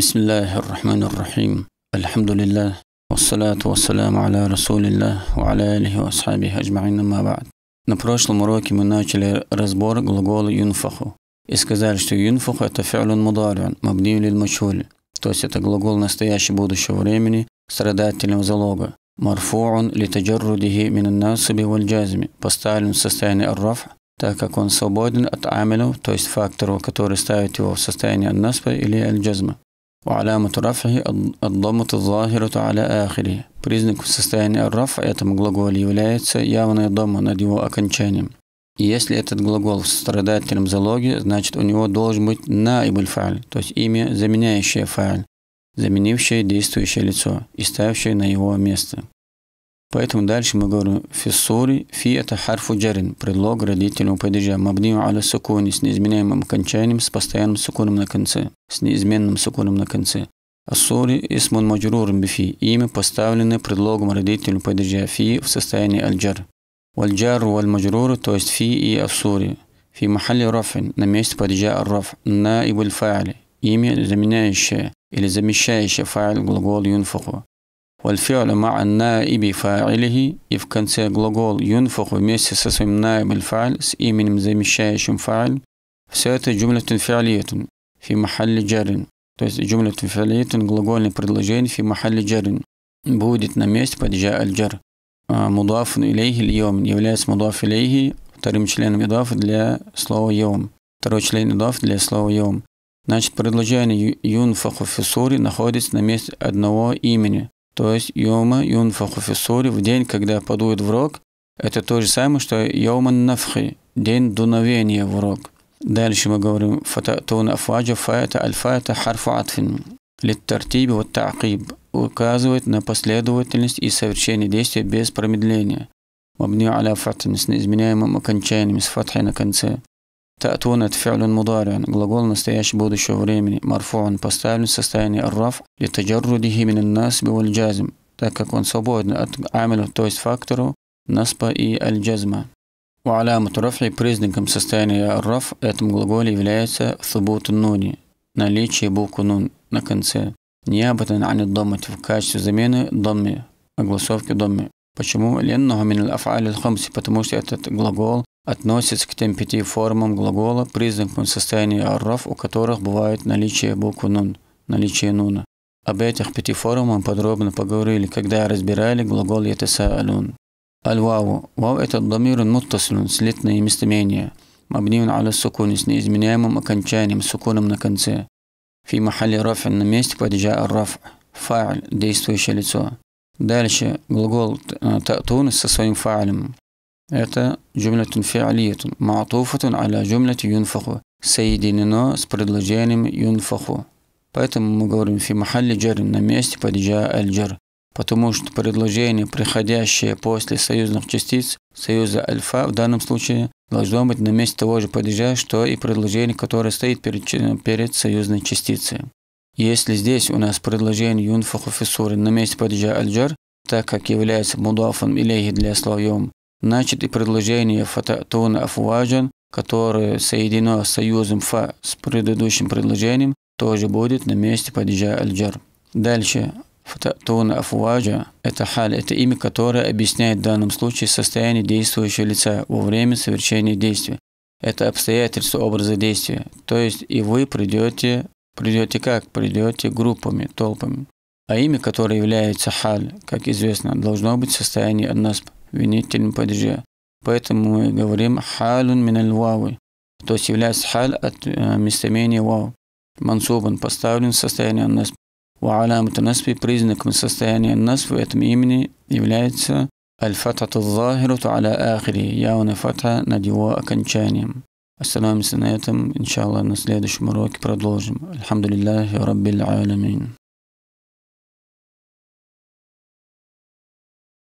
بسم الله الرحمن الرحيم الحمد لله والصلاة والسلام على رسول الله وعلى آله وأصحابه أجمعين ما بعد На прошлом уроке мы начали разбор глагола «юнфаху» и сказали, что «юнфаху» – это фиалюн мударион, мабнию лиль мачуль, то есть это глагол настоящего будущего времени страдательного залога. Марфуун ли литаджаррудихи минан насуби вальджазми, поставлен в состояние ар-раф, так как он свободен от амилу, то есть фактору, который ставит его в состояние ан-наспа или аль-джазма. وعلامة رفعه الضمة الظاهرة على آخره. Признак состояния рафа этом глаголе является явная дома над его окончанием. если этот глагол в страдательном залоге, значит у него должен быть наибль фа'ль, то есть имя, заменяющее фа'ль, заменившее действующее лицо и ставящее на его место. Поэтому дальше мы говорим «фиссури», «фи» – это харфу джарин, предлог родительного падежа, мабнию аля сукуни с неизменяемым окончанием, с постоянным сукуном на конце, с неизменным сукуном на конце. Ассури – исмун маджрурм бифи, имя, поставленное предлогом родительного падежа «фи» в состоянии аль-джар. Вальджар вальмаджрур, то есть «фи» и «ассури». «Фи махали рафин» – на месте падежа «раф», «на» и имя, заменяющее или замещающее файл глагол «юнфаху». والفعل مع النائب فاعله if конце глагол ينفخ вместе со своим نائب الفعل с именем замещающим فاعل все это جملة فعلية في محل جر то есть جملة فعلية глагольное предложение في محل جر будет на месте под جاء الجر مضاف إليه اليوم является مضاف إليه вторым членом إضافة для слова يوم второй член إضافة для слова يوم Значит, предложение «юнфаху фисури» находится на месте одного имени, То есть йома юнфаху фисури, в день, когда подует в рог, это то же самое, что йома нафхи, день дуновения в рог. Дальше мы говорим фататун афаджа фаята альфаята харфу атфин. Литтартиби вот таакиб указывает на последовательность и совершение действия без промедления. Мабни аля фатин с неизменяемым окончанием с фатхи на конце. Та'тун – это фи'люн мудариан, глагол настоящего будущего времени, марфуан, поставлен в состоянии раф, литаджаррудихи минин насби валь джазм, так как он свободен от амилю, то есть фактору, наспа и аль-джазма. У алямат рафли признаком состояния раф в этом глаголе является субут нуни, наличие буквы нун на конце. не об этом. ан доммати в качестве замены домми, огласовки домми. Почему? Ленного мин аль-аф'али потому что этот глагол относится к тем пяти формам глагола, признакам состояния арраф, у которых бывает наличие буквы нун, наличие нуна. Об этих пяти формах подробно поговорили, когда разбирали глагол «ятасаалун». Аль-ваву. Вау – это дамир муттаслун, слитное местоимение. Мабниун аля сукуни с неизменяемым окончанием, сукуном на конце. Фи махали рафин на месте падежа ар-раф. Фа'ль – действующее лицо. Дальше глагол «татун» э, со своим фа'лем. Это джумлятун фиалиятун, маатуфатун аля джумляти юнфаху, соединено с предложением юнфаху. Поэтому мы говорим фи махалли джар на месте паджа аль-джар, потому что предложение, приходящее после союзных частиц, союза альфа в данном случае, должно быть на месте того же падежа, что и предложение, которое стоит перед, перед союзной частицей. Если здесь у нас предложение юнфаху фисуры на месте падежа аль так как является мудафом илейхи для словом Значит, и предложение фататуна афуаджан, которое соединено с союзом фа с предыдущим предложением, тоже будет на месте падежа аль-джар. Дальше. Фататуна афуаджа – это халь, это имя, которое объясняет в данном случае состояние действующего лица во время совершения действия. Это обстоятельство образа действия. То есть и вы придете, придете как? Придете группами, толпами. А имя, которое является халь, как известно, должно быть в состоянии от винителем падеже. Поэтому мы говорим «халун мин аль-вавы», то есть является хал от местомения вав. Мансубан поставлен в состояние «насб». وعلامة نصب признаком состояния النصب в этом имени является аль الفتحة الظاهرة аля ахри, явная фата над его окончанием. Остановимся на этом. Иншаллах, на следующем уроке продолжим. Алхамдулиллахи Раббил Аламин.